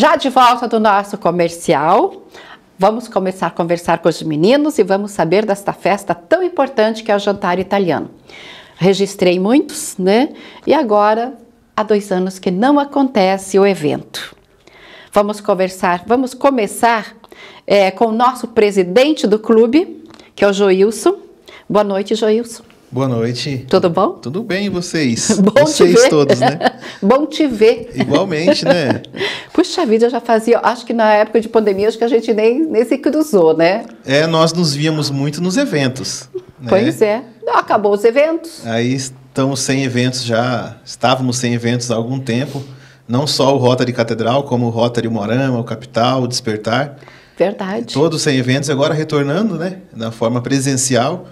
Já de volta do nosso comercial, vamos começar a conversar com os meninos e vamos saber desta festa tão importante que é o jantar italiano. Registrei muitos, né? E agora há dois anos que não acontece o evento. Vamos conversar, vamos começar é, com o nosso presidente do clube, que é o Joilson. Boa noite, Joilson. Boa noite. Tudo bom? Tudo bem, e vocês? bom vocês te ver. todos, né? bom te ver. Igualmente, né? Puxa vida, eu já fazia, acho que na época de pandemia, acho que a gente nem, nem se cruzou, né? É, nós nos víamos muito nos eventos. Né? Pois é. Acabou os eventos. Aí estamos sem eventos já, estávamos sem eventos há algum tempo. Não só o Rotary Catedral, como o Rotary Morama, o Capital, o Despertar. Verdade. Todos sem eventos, agora retornando, né? Na forma presencial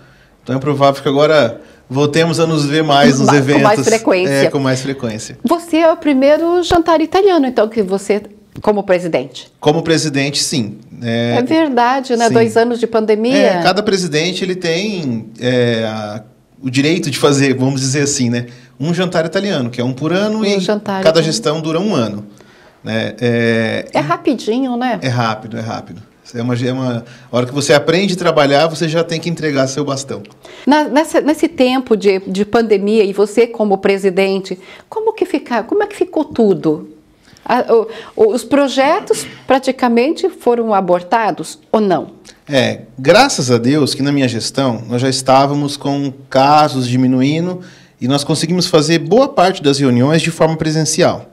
então é provável que agora voltemos a nos ver mais nos com eventos. Com mais frequência. É, com mais frequência. Você é o primeiro jantar italiano, então, que você como presidente? Como presidente, sim. É, é verdade, né? Sim. Dois anos de pandemia. É, cada presidente ele tem é, a, o direito de fazer, vamos dizer assim, né? Um jantar italiano, que é um por ano um e cada italiano. gestão dura um ano. Né? É, é rapidinho, né? É rápido, é rápido. É uma, é uma a hora que você aprende a trabalhar, você já tem que entregar seu bastão. Na, nessa, nesse tempo de, de pandemia e você como presidente, como que fica, como é que ficou tudo? A, o, os projetos praticamente foram abortados ou não? É, graças a Deus que na minha gestão nós já estávamos com casos diminuindo e nós conseguimos fazer boa parte das reuniões de forma presencial.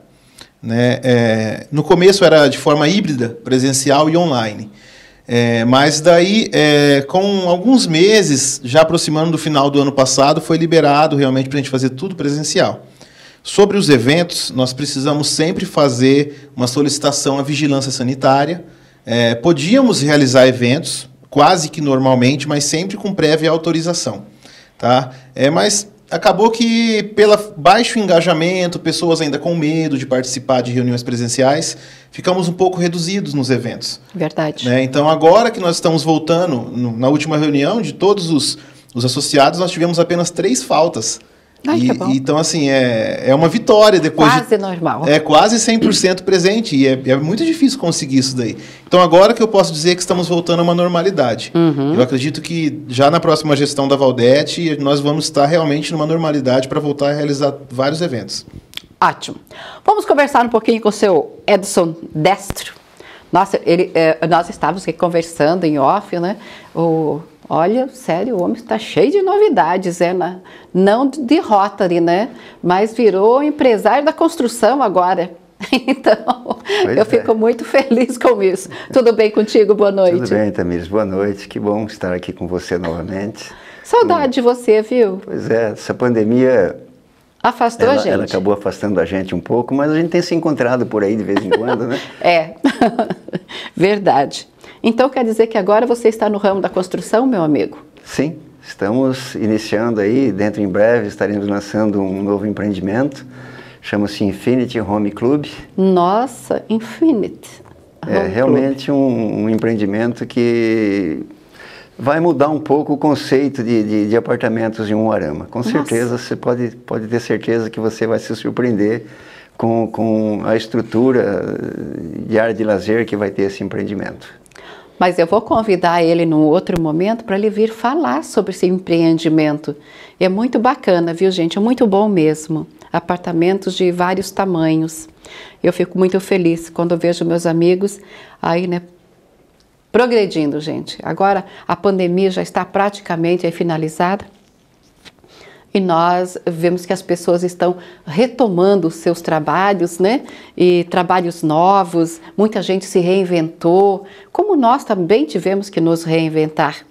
Né? É, no começo era de forma híbrida, presencial e online. É, mas daí, é, com alguns meses, já aproximando do final do ano passado, foi liberado realmente para a gente fazer tudo presencial. Sobre os eventos, nós precisamos sempre fazer uma solicitação à vigilância sanitária. É, podíamos realizar eventos, quase que normalmente, mas sempre com prévia autorização. Tá? É, mas Acabou que, pelo baixo engajamento, pessoas ainda com medo de participar de reuniões presenciais, ficamos um pouco reduzidos nos eventos. Verdade. Né? Então, agora que nós estamos voltando, no, na última reunião de todos os, os associados, nós tivemos apenas três faltas. Ai, e, tá então, assim, é, é uma vitória depois. Quase de, normal. É quase 100% presente. E é, é, muito difícil conseguir isso daí. Então, agora que eu posso dizer que estamos voltando a uma normalidade. Uhum. Eu acredito que já na próxima gestão da Valdete, nós vamos estar realmente numa normalidade para voltar a realizar vários eventos. Ótimo. Vamos conversar um pouquinho com o seu Edson Destro. Nossa, ele, é, nós estávamos aqui conversando em off, né? O Olha, sério, o homem está cheio de novidades, é, né? não de Rotary, né? Mas virou empresário da construção agora. Então, pois eu é. fico muito feliz com isso. Tudo bem contigo? Boa noite. Tudo bem, Tamires. Boa noite. Que bom estar aqui com você novamente. Saudade hum. de você, viu? Pois é, essa pandemia Afastou ela, a gente. Ela acabou afastando a gente um pouco, mas a gente tem se encontrado por aí de vez em quando, né? é, verdade. Então quer dizer que agora você está no ramo da construção, meu amigo? Sim, estamos iniciando aí, dentro em breve estaremos lançando um novo empreendimento, chama-se Infinity Home Club. Nossa, Infinity. É Home é realmente um, um empreendimento que vai mudar um pouco o conceito de, de, de apartamentos em arama. Com Nossa. certeza, você pode, pode ter certeza que você vai se surpreender com, com a estrutura de área de lazer que vai ter esse empreendimento. Mas eu vou convidar ele num outro momento para ele vir falar sobre esse empreendimento. É muito bacana, viu, gente? É muito bom mesmo. Apartamentos de vários tamanhos. Eu fico muito feliz quando vejo meus amigos aí, né, progredindo, gente. Agora a pandemia já está praticamente finalizada e nós vemos que as pessoas estão retomando os seus trabalhos, né? E trabalhos novos, muita gente se reinventou, como nós também tivemos que nos reinventar.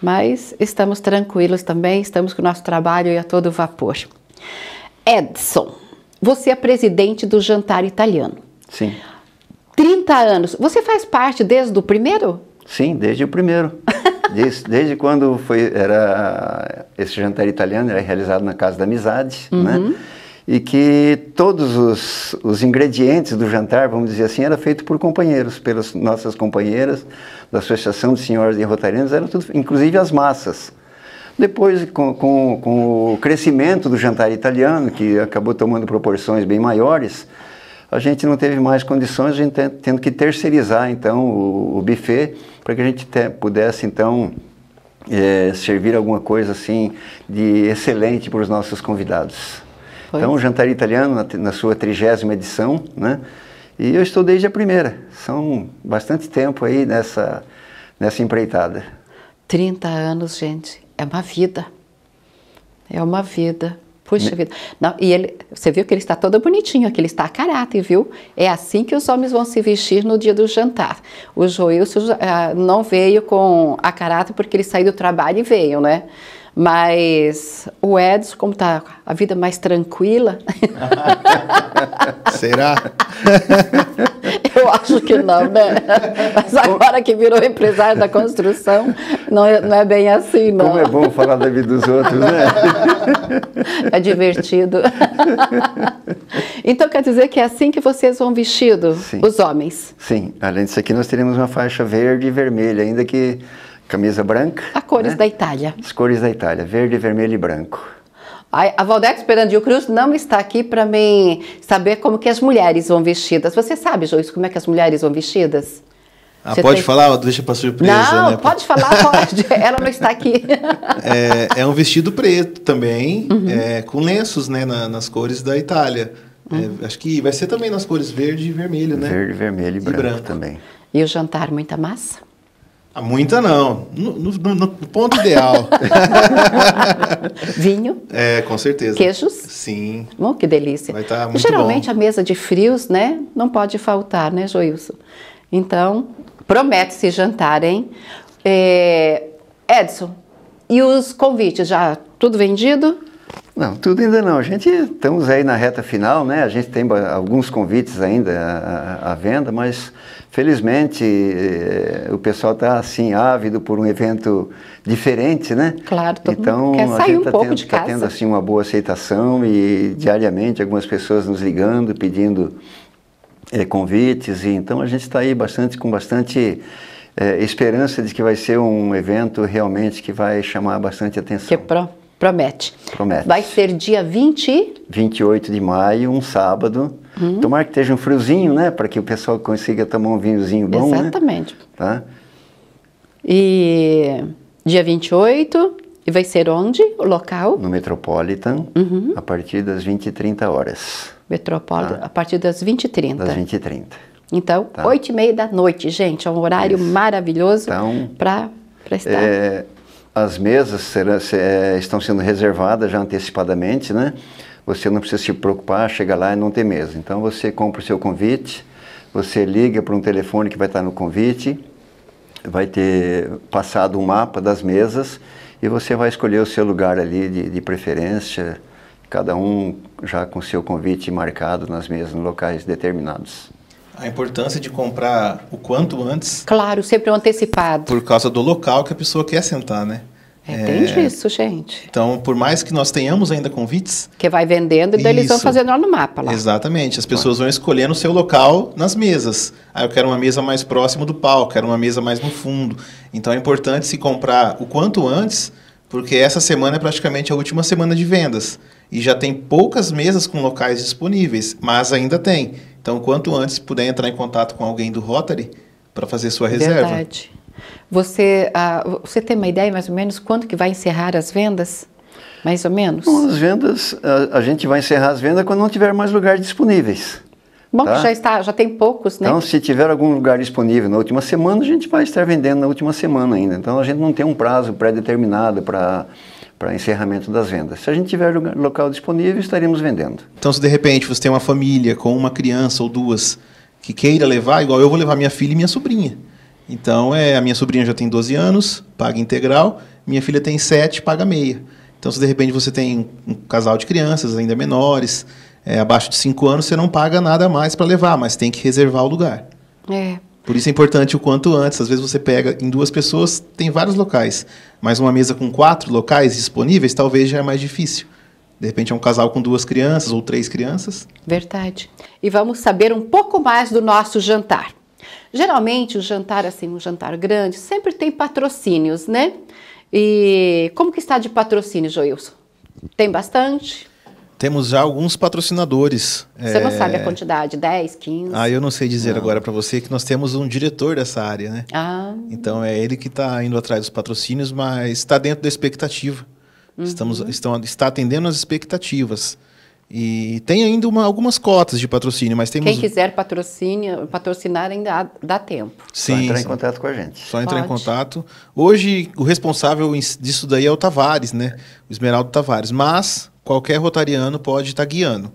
Mas estamos tranquilos também, estamos com o nosso trabalho e a todo vapor. Edson, você é presidente do Jantar Italiano. Sim. 30 anos. Você faz parte desde o primeiro? Sim, desde o primeiro. Desde, desde quando foi era esse jantar italiano era realizado na casa da amizade, né? uhum. né? E que todos os, os ingredientes do jantar, vamos dizer assim, era feito por companheiros, pelas nossas companheiras da Associação de Senhoras e Rotarianos, era tudo, inclusive as massas. Depois, com, com, com o crescimento do jantar italiano, que acabou tomando proporções bem maiores, a gente não teve mais condições, a gente tá tendo que terceirizar então o, o buffet para que a gente te, pudesse então é, servir alguma coisa assim de excelente para os nossos convidados. Foi. Então, o Jantar Italiano, na, na sua trigésima edição, né? E eu estou desde a primeira. São bastante tempo aí nessa, nessa empreitada. 30 anos, gente, é uma vida. É uma vida. Puxa né? vida. Não, e ele, você viu que ele está todo bonitinho, aqui ele está a caráter, viu? É assim que os homens vão se vestir no dia do jantar. O Joilson ah, não veio com a caráter porque ele saiu do trabalho e veio, né? Mas o Edson, como tá a vida mais tranquila. Será? Eu acho que não, né? Mas agora que virou empresário da construção, não é, não é bem assim, não. Como é bom falar da vida dos outros, né? É divertido. Então quer dizer que é assim que vocês vão vestidos, os homens? Sim. Além disso aqui, nós teremos uma faixa verde e vermelha, ainda que camisa branca. As cores né? da Itália. As cores da Itália, verde, vermelho e branco. A Valdex Perandio Cruz não está aqui para mim saber como que as mulheres vão vestidas. Você sabe, Joyce, como é que as mulheres vão vestidas? Ah, pode tem... falar? Deixa para surpresa. Não, né? pode falar, pode. Ela não está aqui. É, é um vestido preto também, uhum. é, com lenços né, na, nas cores da Itália. É, uhum. É, acho que vai ser também nas cores verde e vermelho, né? Verde, vermelho e, e branco, branco também. E o jantar, muita massa? Ah, muita não. No, no, no ponto ideal. Vinho. É, com certeza. Queijos. Sim. Bom, que delícia. Vai estar tá muito Geralmente bom. a mesa de frios, né? Não pode faltar, né, Joilson? Então, promete-se jantar, hein? É, Edson, e os convites já tudo vendido? Não, tudo ainda não. A gente estamos aí na reta final, né? A gente tem alguns convites ainda à, venda, mas felizmente eh, o pessoal está assim ávido por um evento diferente, né? Claro, todo então mundo quer sair tá tendo, de tá tendo assim uma boa aceitação e diariamente algumas pessoas nos ligando, pedindo é, convites e então a gente está aí bastante com bastante é, esperança de que vai ser um evento realmente que vai chamar bastante atenção. Que é pro Promete. Promete. Vai ser dia 20? 28 de maio, um sábado. Hum. Tomara que esteja um friozinho, né? Para que o pessoal consiga tomar um vinhozinho bom. Né? Exatamente. Né? Tá? E dia 28, e vai ser onde? O local? No Metropolitan, uhum. a partir das 20 e 30 horas. Metropolitan, tá? a partir das 20 e 30. Das 20 e 30. Então, tá? 8 e meia da noite, gente. É um horário Isso. maravilhoso então, para estar. É as mesas serão, é, estão sendo reservadas já antecipadamente, né? Você não precisa se preocupar, chega lá e não tem mesa. Então você compra o seu convite, você liga para um telefone que vai estar no convite, vai ter passado um mapa das mesas e você vai escolher o seu lugar ali de, de preferência, cada um já com seu convite marcado nas mesas, em locais determinados a importância de comprar o quanto antes. Claro, sempre um antecipado. Por causa do local que a pessoa quer sentar, né? É, tem é, gente. Então, por mais que nós tenhamos ainda convites. Que vai vendendo e daí eles vão fazendo lá no mapa. Lá. Exatamente. As pessoas vão escolhendo o seu local nas mesas. Ah, eu quero uma mesa mais próximo do palco, quero uma mesa mais no fundo. Então é importante se comprar o quanto antes, porque essa semana é praticamente a última semana de vendas e já tem poucas mesas com locais disponíveis, mas ainda tem. Então, quanto antes puder entrar em contato com alguém do Rotary para fazer sua reserva. Verdade. Você, uh, você tem uma ideia mais ou menos quando que vai encerrar as vendas? Mais ou menos? Bom, as vendas, a, a gente vai encerrar as vendas quando não tiver mais lugares disponíveis. Bom, tá? já está, já tem poucos, né? Então, se tiver algum lugar disponível na última semana, a gente vai estar vendendo na última semana ainda. Então, a gente não tem um prazo pré-determinado para para encerramento das vendas. Se a gente tiver local disponível, estaremos vendendo. Então, se de repente você tem uma família com uma criança ou duas que queira levar, igual eu vou levar minha filha e minha sobrinha. Então, é, a minha sobrinha já tem 12 anos, paga integral, minha filha tem 7, paga meia. Então, se de repente você tem um casal de crianças ainda menores, é, abaixo de 5 anos, você não paga nada mais para levar, mas tem que reservar o lugar. É. Por isso é importante o quanto antes. Às vezes você pega em duas pessoas, tem vários locais, mas uma mesa com quatro locais disponíveis talvez já é mais difícil. De repente é um casal com duas crianças ou três crianças. Verdade. E vamos saber um pouco mais do nosso jantar. Geralmente o jantar assim, um jantar grande, sempre tem patrocínios, né? E como que está de patrocínio, Joilson? Tem bastante? Temos já alguns patrocinadores. Você é... não eh, sabe a quantidade, 10, 15? Ah, eu não sei dizer não. agora para você que nós temos um diretor dessa área, né? Ah. Então é ele que está indo atrás dos patrocínios, mas está dentro da expectativa. Uhum. Estamos, estão, está atendendo as expectativas. E tem ainda uma, algumas cotas de patrocínio, mas temos... Quem quiser patrocínio, patrocinar ainda dá tempo. Sim, Só entrar sim. em contato com a gente. Só entrar Pode. em contato. Hoje, o responsável disso daí é o Tavares, né? O Esmeraldo Tavares. Mas qualquer rotariano pode estar tá guiando.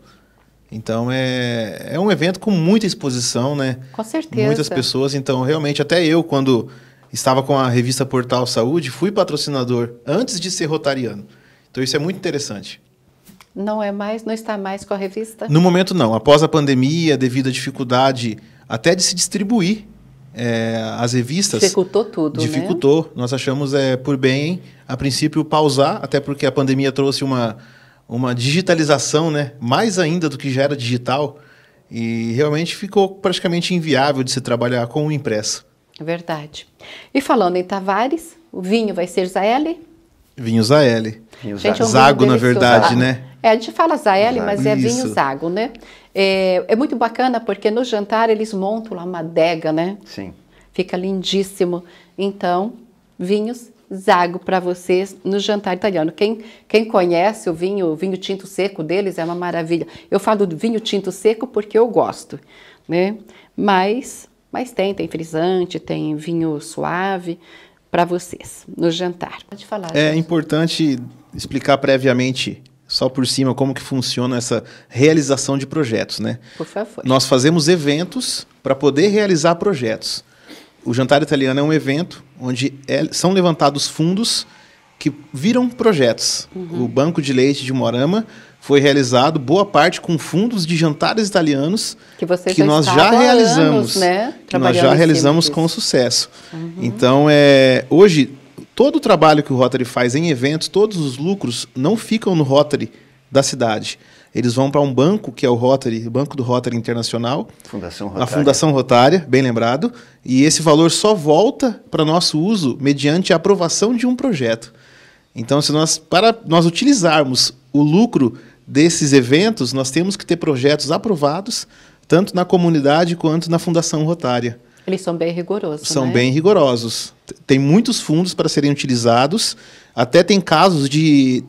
Então é, é um evento com muita exposição, né? Com certeza. Muitas pessoas. Então, realmente, até eu, quando estava com a revista Portal Saúde, fui patrocinador antes de ser rotariano. Então isso é muito interessante. Não é mais, não está mais com a revista? No momento não. Após a pandemia, devido à dificuldade até de se distribuir é, as revistas. Dificultou tudo. Né? Dificultou. Né? Nós achamos é, por bem, a princípio, pausar, até porque a pandemia trouxe uma uma digitalização, né? Mais ainda do que já era digital. E realmente ficou praticamente inviável de se trabalhar com o impresso. É verdade. E falando em Tavares, o vinho vai ser Zaelli? Vinho Zaelli. Gente, é um Zago, na verdade, ah, né? É, a gente fala Zaelli, mas é Isso. vinho Zago, né? É, é, muito bacana porque no jantar eles montam lá uma adega, né? Sim. Fica lindíssimo. Então, vinhos zago para vocês no jantar italiano. Quem, quem conhece o vinho, o vinho tinto seco deles é uma maravilha. Eu falo do vinho tinto seco porque eu gosto, né? Mas, mas tem, tem frisante, tem vinho suave para vocês no jantar. Pode falar. É importante explicar previamente só por cima como que funciona essa realização de projetos, né? Por favor. Nós fazemos eventos para poder realizar projetos o Jantar Italiano é um evento onde é, são levantados fundos que viram projetos. Uhum. O Banco de Leite de Morama foi realizado boa parte com fundos de jantares italianos que, que nós já realizamos, anos, né? que nós já realizamos com sucesso. Uhum. Então, é, hoje todo o trabalho que o Rotary faz em eventos, todos os lucros não ficam no Rotary da cidade. Eles vão para um banco, que é o Rotary, o Banco do Rotary Internacional. Fundação Rotária. A Fundação Rotária, bem lembrado. E esse valor só volta para nosso uso mediante a aprovação de um projeto. Então, se nós, para nós utilizarmos o lucro desses eventos, nós temos que ter projetos aprovados, tanto na comunidade quanto na Fundação Rotária. Eles são bem rigorosos. São né? bem rigorosos. Tem muitos fundos para serem utilizados. Até tem casos de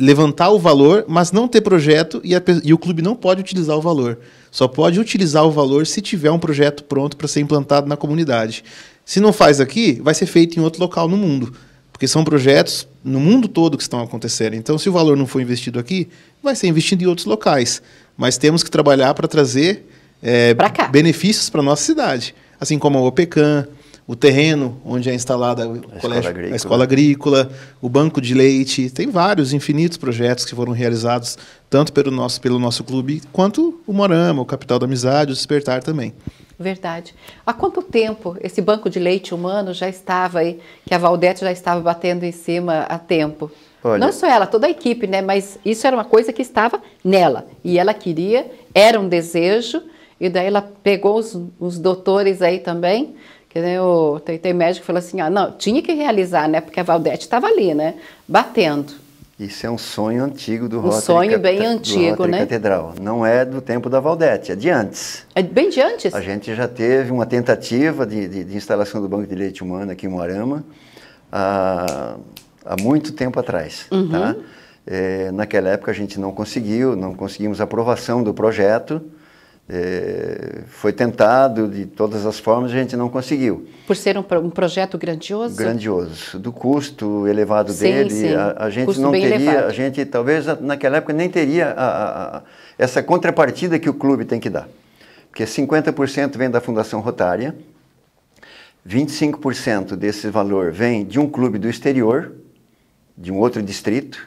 levantar o valor, mas não ter projeto e, a, e, o clube não pode utilizar o valor. Só pode utilizar o valor se tiver um projeto pronto para ser implantado na comunidade. Se não faz aqui, vai ser feito em outro local no mundo, porque são projetos no mundo todo que estão acontecendo. Então, se o valor não for investido aqui, vai ser investido em outros locais. Mas temos que trabalhar para trazer é, pra benefícios para nossa cidade, assim como a OPECAM, o terreno onde é instalada a, colégio, escola a escola agrícola, o banco de leite, tem vários infinitos projetos que foram realizados tanto pelo nosso, pelo nosso clube quanto o Morama, o Capital da Amizade, o Despertar também. Verdade. Há quanto tempo esse banco de leite humano já estava aí, que a Valdete já estava batendo em cima há tempo? Olha, Não só ela, toda a equipe, né? Mas isso era uma coisa que estava nela e ela queria, era um desejo e daí ela pegou os, os doutores aí também que nem o, tem, tem médico que falou assim, ah não, tinha que realizar, né? Porque a Valdete estava ali, né? Batendo. Isso é um sonho antigo do um Rotary. Um sonho bem antigo, né? Catedral. Não é do tempo da Valdete, é de antes. É bem de antes? A gente já teve uma tentativa de, de, de instalação do Banco de Leite Humano aqui em Moarama há, há muito tempo atrás, uhum. tá? É, naquela época a gente não conseguiu, não conseguimos aprovação do projeto. É, foi tentado de todas as formas, a gente não conseguiu. Por ser um, um projeto grandioso? Grandioso. Do custo elevado sim, dele, sim. A, a, gente custo não teria, elevado. a gente talvez naquela época nem teria a, a, essa contrapartida que o clube tem que dar. Porque 50% vem da Fundação Rotária, 25% desse valor vem de um clube do exterior, de um outro distrito,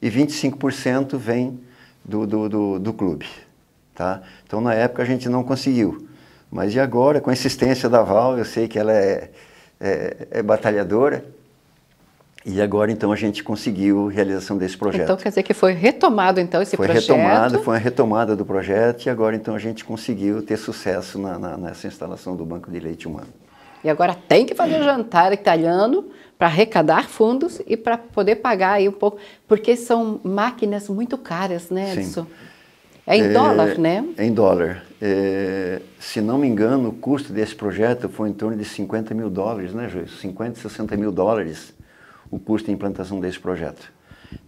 e 25% vem do, do, do, do clube. Tá? Então, na época, a gente não conseguiu. Mas e agora, com a insistência da Val, eu sei que ela é, é, é batalhadora, e agora, então, a gente conseguiu a realização desse projeto. Então, quer dizer que foi retomado, então, esse foi projeto? Foi retomado, foi a retomada do projeto e agora, então, a gente conseguiu ter sucesso na, na, nessa instalação do Banco de Leite Humano. E agora tem que fazer jantar italiano para arrecadar fundos e para poder pagar aí um pouco, porque são máquinas muito caras, né, Edson? Sim. É em é, dólar, né? É em dólar. É, se não me engano, o custo desse projeto foi em torno de 50 mil dólares, né, Juiz? 50, 60 mil dólares o custo de implantação desse projeto.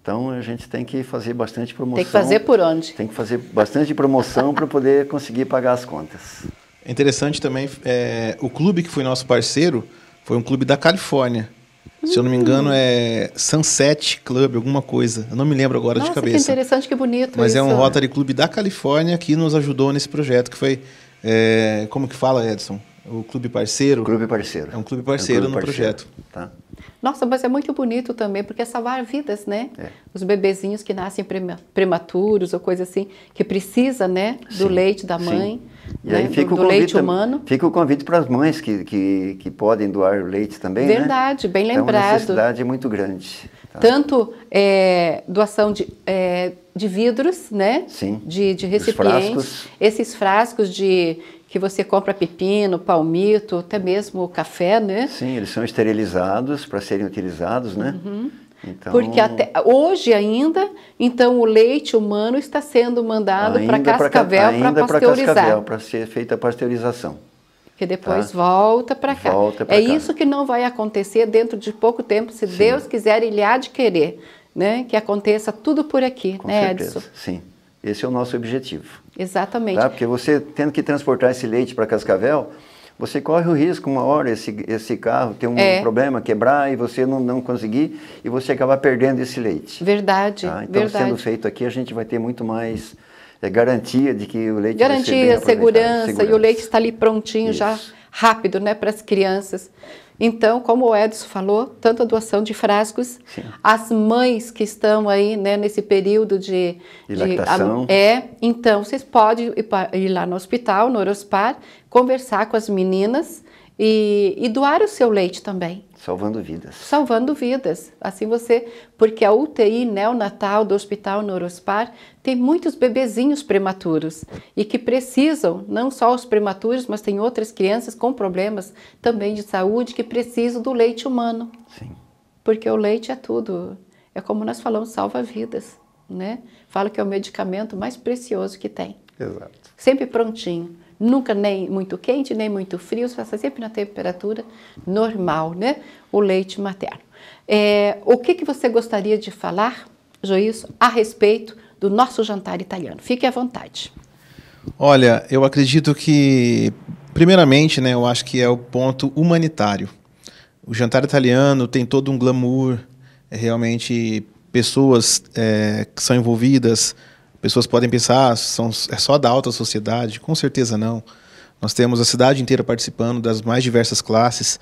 Então a gente tem que fazer bastante promoção. Tem que fazer por onde? Tem que fazer bastante promoção para poder conseguir pagar as contas. É interessante também, é, o clube que foi nosso parceiro foi um clube da Califórnia. Se eu não me hum. engano, é Sunset Club, alguma coisa. Eu não me lembro agora Nossa, de cabeça. Que interessante, que bonito. Mas isso. é um Rotary Club da Califórnia que nos ajudou nesse projeto, que foi. É, como que fala, Edson? O Clube Parceiro? Clube Parceiro. É um Clube Parceiro é um clube no parceiro, projeto. Tá. Nossa, mas é muito bonito também, porque é salvar vidas, né? É. Os bebezinhos que nascem prematuros ou coisa assim, que precisa, né, do sim, leite da mãe, né? aí fica do, o do convite, leite humano. Fica o convite para as mães que, que, que, podem doar leite também, né? Verdade, né? bem lembrado. É uma necessidade muito grande. Tá? Tanto é, doação de, é, de vidros, né? Sim, de, de recipientes. Frascos. Esses frascos de que você compra pepino, palmito, até mesmo café, né? Sim, eles são esterilizados para serem utilizados, né? Uhum. Então... Porque até hoje ainda, então o leite humano está sendo mandado para Cascavel para pasteurizar. Cascavel, para ser feita a pasteurização. Que depois tá? volta para cá. Volta é cá. isso que não vai acontecer dentro de pouco tempo, se Sim. Deus quiser e lhe há de querer, né? Que aconteça tudo por aqui, Com né, certeza. Edson? Sim. Esse é o nosso objetivo. Exatamente. Tá? Porque você tendo que transportar esse leite para Cascavel, você corre o risco uma hora esse, esse carro ter um é. problema, quebrar e você não, não conseguir e você acabar perdendo esse leite. Verdade. Tá? Então, verdade. sendo feito aqui, a gente vai ter muito mais é, garantia de que o leite garantia, vai ser bem segurança, segurança, e o leite está ali prontinho Isso. já rápido, né, para as crianças. Então, como o Edson falou, tanto a doação de frascos, Sim. as mães que estão aí né, nesse período de, de A, é, então vocês podem ir, ir lá no hospital, no Orospar, conversar com as meninas e, e doar o seu leite também. Salvando vidas. Salvando vidas. Assim você, porque a UTI neonatal do Hospital Norospar tem muitos bebezinhos prematuros e que precisam, não só os prematuros, mas tem outras crianças com problemas também de saúde que precisam do leite humano. Sim. Porque o leite é tudo. É como nós falamos, salva vidas, né? Falo que é o medicamento mais precioso que tem. Exato. Sempre prontinho nunca nem muito quente, nem muito frio, você passa sempre na temperatura normal, né? O leite materno. É, o que, que você gostaria de falar, Joíso, a respeito do nosso jantar italiano? Fique à vontade. Olha, eu acredito que, primeiramente, né, eu acho que é o ponto humanitário. O jantar italiano tem todo um glamour, é realmente pessoas é, que são envolvidas, Pessoas podem pensar, ah, são, é só da alta sociedade. Com certeza não. Nós temos a cidade inteira participando das mais diversas classes.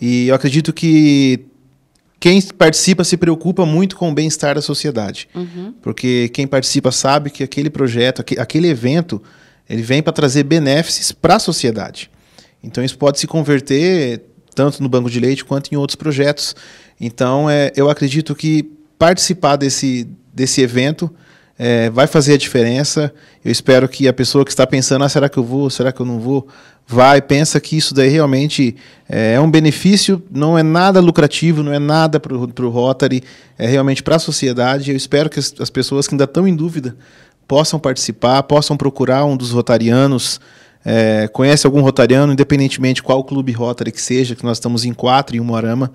E eu acredito que quem participa se preocupa muito com o bem-estar da sociedade. Uhum. Porque quem participa sabe que aquele projeto, aquele evento, ele vem para trazer benefícios para a sociedade. Então isso pode se converter tanto no banco de leite quanto em outros projetos. Então é, eu acredito que participar desse, desse evento é, vai fazer a diferença. Eu espero que a pessoa que está pensando, ah, será que eu vou, será que eu não vou, vai, pensa que isso daí realmente é, é um benefício, não é nada lucrativo, não é nada para o Rotary, é realmente para a sociedade. Eu espero que as, as pessoas que ainda estão em dúvida possam participar, possam procurar um dos rotarianos. É, conhece algum rotariano, independentemente qual clube Rotary que seja, que nós estamos em quatro em Moarama,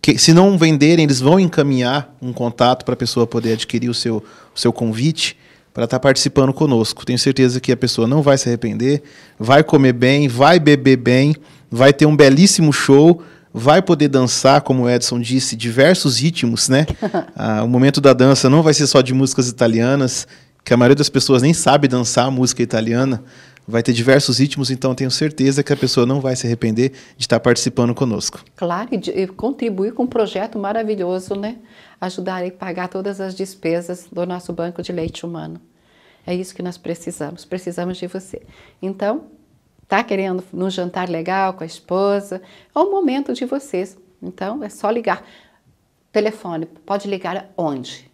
que, se não venderem, eles vão encaminhar um contato para a pessoa poder adquirir o seu, o seu convite para estar tá participando conosco. Tenho certeza que a pessoa não vai se arrepender, vai comer bem, vai beber bem, vai ter um belíssimo show, vai poder dançar, como o Edson disse, diversos ritmos, né? ah, o momento da dança não vai ser só de músicas italianas, que a maioria das pessoas nem sabe dançar música italiana. Vai ter diversos ritmos, então tenho certeza que a pessoa não vai se arrepender de estar participando conosco. Claro, e, de, e contribuir com um projeto maravilhoso, né? Ajudar a pagar todas as despesas do nosso banco de leite humano. É isso que nós precisamos, precisamos de você. Então, tá querendo um jantar legal com a esposa? É o momento de vocês. Então, é só ligar. Telefone, pode ligar onde?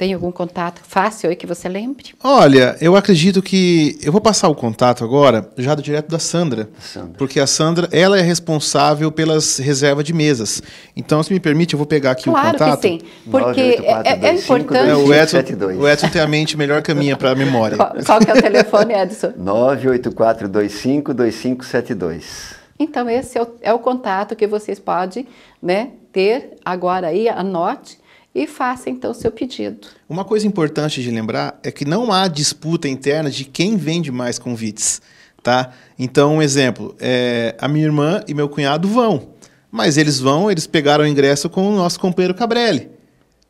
Tem algum contato fácil aí que você lembre? Olha, eu acredito que. Eu vou passar o contato agora, já do direto da Sandra, Sandra. Porque a Sandra, ela é responsável pelas reservas de mesas. Então, se me permite, eu vou pegar aqui claro o contato. Claro que sim. Porque é, é importante. É, o, Edson, o Edson tem a mente melhor caminha para a memória. Qual, qual que é o telefone, Edson? 984252572. Então, esse é o, é o contato que vocês podem né, ter agora aí, anote e faça então seu pedido. Uma coisa importante de lembrar é que não há disputa interna de quem vende mais convites, tá? Então, um exemplo, é, a minha irmã e meu cunhado vão, mas eles vão, eles pegaram o ingresso com o nosso companheiro Cabrelli.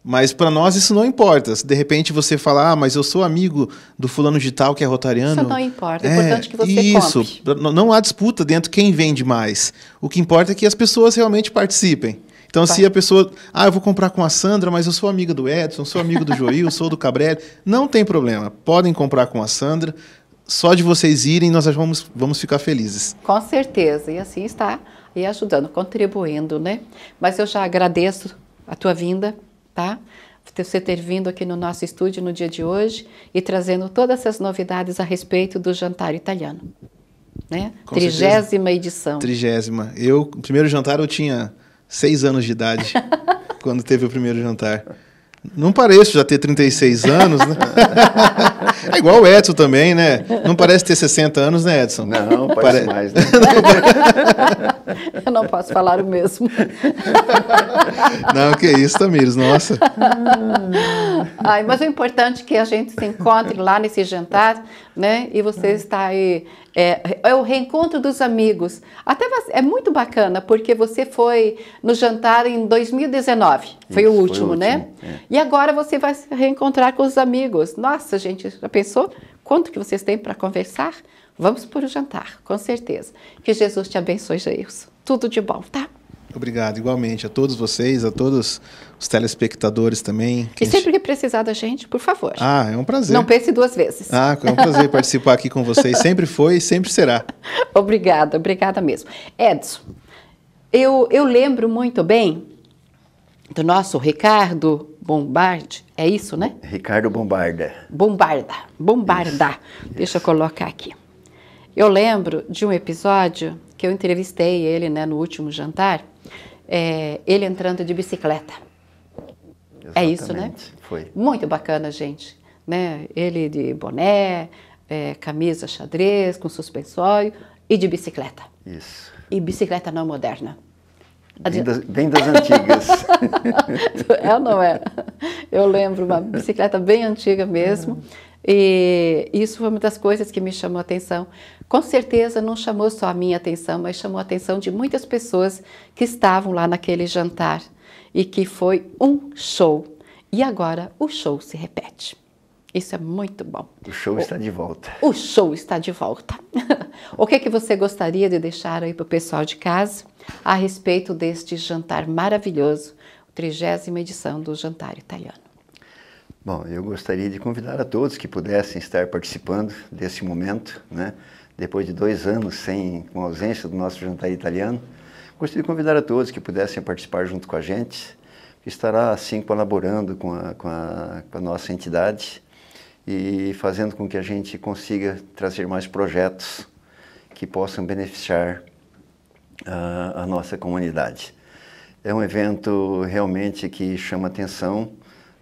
Mas para nós isso não importa. Se de repente você falar, ah, mas eu sou amigo do fulano de tal que é rotariano. Isso não importa. É, é importante que você Isso. Compre. Não há disputa dentro quem vende mais. O que importa é que as pessoas realmente participem. Então, tá. se a pessoa, ah, eu vou comprar com a Sandra, mas eu sou amiga do Edson, sou amigo do Joil, sou do Cabrelli, não tem problema. Podem comprar com a Sandra. Só de vocês irem, nós vamos, vamos ficar felizes. Com certeza. E assim está e ajudando, contribuindo, né? Mas eu já agradeço a tua vinda, tá? Você ter vindo aqui no nosso estúdio no dia de hoje e trazendo todas essas novidades a respeito do jantar italiano, né? Trigésima certeza. edição. Trigésima. Eu, primeiro jantar eu tinha seis anos de idade, quando teve o primeiro jantar. Não pareço já ter 36 anos, né? É igual o Edson também, né? Não parece ter 60 anos, né, Edson? Não, parece mais, né? Eu não posso falar o mesmo. Não, que isso, Tamires, nossa. Ai, mas o importante é que a gente se encontre lá nesse jantar né? E você é. está aí. É, é, o reencontro dos amigos. Até é muito bacana, porque você foi no jantar em 2019. Isso, foi o último, foi o né? Último, é. E agora você vai se reencontrar com os amigos. Nossa, gente, já pensou? Quanto que vocês têm para conversar? Vamos por o jantar, com certeza. Que Jesus te abençoe, Jairson. Tudo de bom, tá? Obrigado, igualmente, a todos vocês, a todos os telespectadores também. E sempre que precisar da gente, por favor. Ah, é um prazer. Não pense duas vezes. Ah, é um prazer participar aqui com vocês. Sempre foi e sempre será. Obrigada, obrigada mesmo. Edson, eu, eu lembro muito bem do nosso Ricardo Bombarda, é isso, né? Ricardo Bombarda. Bombarda, Bombarda. Isso. Deixa eu colocar aqui. Eu lembro de um episódio que eu entrevistei ele né, no último jantar é, ele entrando de bicicleta. Exatamente. É isso, né? Foi. Muito bacana, gente. Né? Ele de boné, é, camisa xadrez, com suspensório e de bicicleta. Isso. E bicicleta não moderna. Bem das, bem das, antigas. é ou não é? Eu lembro uma bicicleta bem antiga mesmo, uhum. E isso foi uma das coisas que me chamou a atenção. Com certeza não chamou só a minha atenção, mas chamou a atenção de muitas pessoas que estavam lá naquele jantar e que foi um show. E agora o show se repete. Isso é muito bom. O show o, está de volta. O show está de volta. o que, é que você gostaria de deixar aí para o pessoal de casa a respeito deste jantar maravilhoso, trigésima edição do Jantar Italiano? Bom, eu gostaria de convidar a todos que pudessem estar participando desse momento, né? depois de dois anos sem, com ausência do nosso jantar italiano. Gostaria de convidar a todos que pudessem participar junto com a gente, que estará assim colaborando com a, com a, com a nossa entidade e fazendo com que a gente consiga trazer mais projetos que possam beneficiar a, a nossa comunidade. É um evento realmente que chama atenção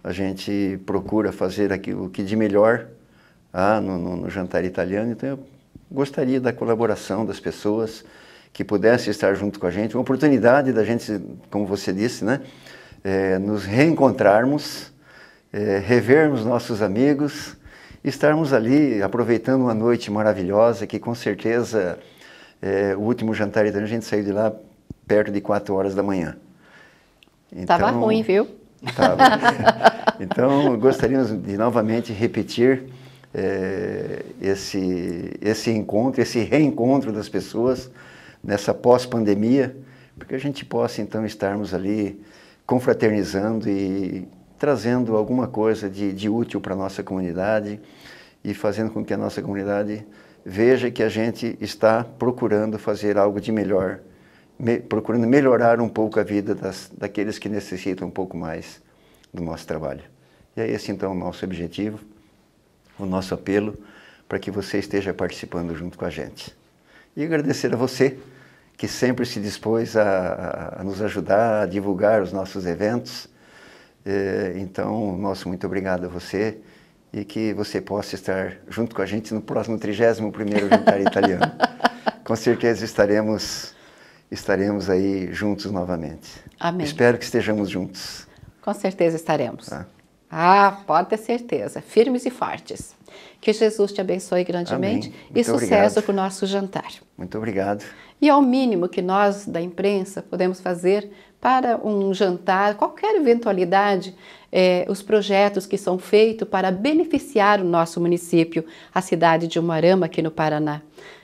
a gente procura fazer aquilo que de melhor há ah, no, no, no jantar italiano. Então, eu gostaria da colaboração das pessoas que pudessem estar junto com a gente, uma oportunidade da gente, como você disse, né, é, nos reencontrarmos, é, revermos nossos amigos, estarmos ali aproveitando uma noite maravilhosa que com certeza é, o último jantar italiano a gente saiu de lá perto de 4 horas da manhã. Então, ruim, viu? Tava. Então, gostaríamos de novamente repetir é, esse, esse encontro, esse reencontro das pessoas nessa pós-pandemia, porque a gente possa então estarmos ali confraternizando e trazendo alguma coisa de, de útil para a nossa comunidade e fazendo com que a nossa comunidade veja que a gente está procurando fazer algo de melhor, me, procurando melhorar um pouco a vida das, daqueles que necessitam um pouco mais do nosso trabalho. E é esse então é o nosso objetivo, o nosso apelo para que você esteja participando junto com a gente. E agradecer a você que sempre se dispôs a, a nos ajudar a divulgar os nossos eventos. É, então, nosso muito obrigado a você e que você possa estar junto com a gente no próximo 31º Jantar Italiano. com certeza estaremos estaremos aí juntos novamente. Amém. Espero que estejamos juntos. Com certeza estaremos. É. Ah, pode ter certeza. Firmes e fortes. Que Jesus te abençoe grandemente e sucesso para o nosso jantar. Muito obrigado. E é o mínimo que nós da imprensa podemos fazer para um jantar, qualquer eventualidade, é, os projetos que são feitos para beneficiar o nosso município, a cidade de Umarama, aqui no Paraná.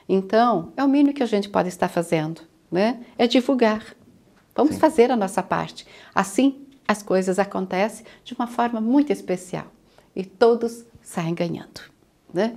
Então, é o mínimo que a gente pode estar fazendo, né? É divulgar. Vamos Sim. fazer a nossa parte. Assim, as coisas acontecem de uma forma muito especial e todos saem ganhando. Né?